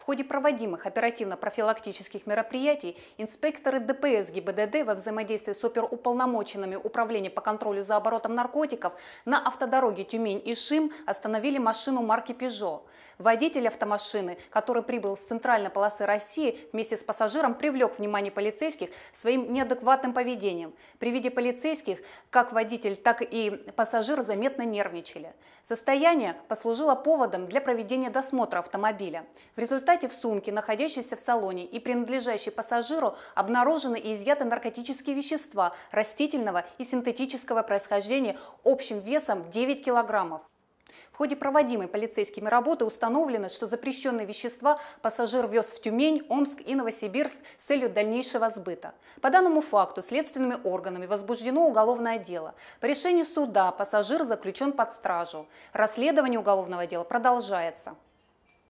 В ходе проводимых оперативно-профилактических мероприятий инспекторы ДПС ГИБДД во взаимодействии с оперуполномоченными Управления по контролю за оборотом наркотиков на автодороге Тюмень-Ишим и остановили машину марки «Пежо». Водитель автомашины, который прибыл с центральной полосы России, вместе с пассажиром привлек внимание полицейских своим неадекватным поведением. При виде полицейских как водитель, так и пассажир заметно нервничали. Состояние послужило поводом для проведения досмотра автомобиля. В результате результате в сумке, находящейся в салоне и принадлежащей пассажиру, обнаружены и изъяты наркотические вещества растительного и синтетического происхождения общим весом 9 килограммов. В ходе проводимой полицейскими работы установлено, что запрещенные вещества пассажир вез в Тюмень, Омск и Новосибирск с целью дальнейшего сбыта. По данному факту следственными органами возбуждено уголовное дело. По решению суда пассажир заключен под стражу. Расследование уголовного дела продолжается.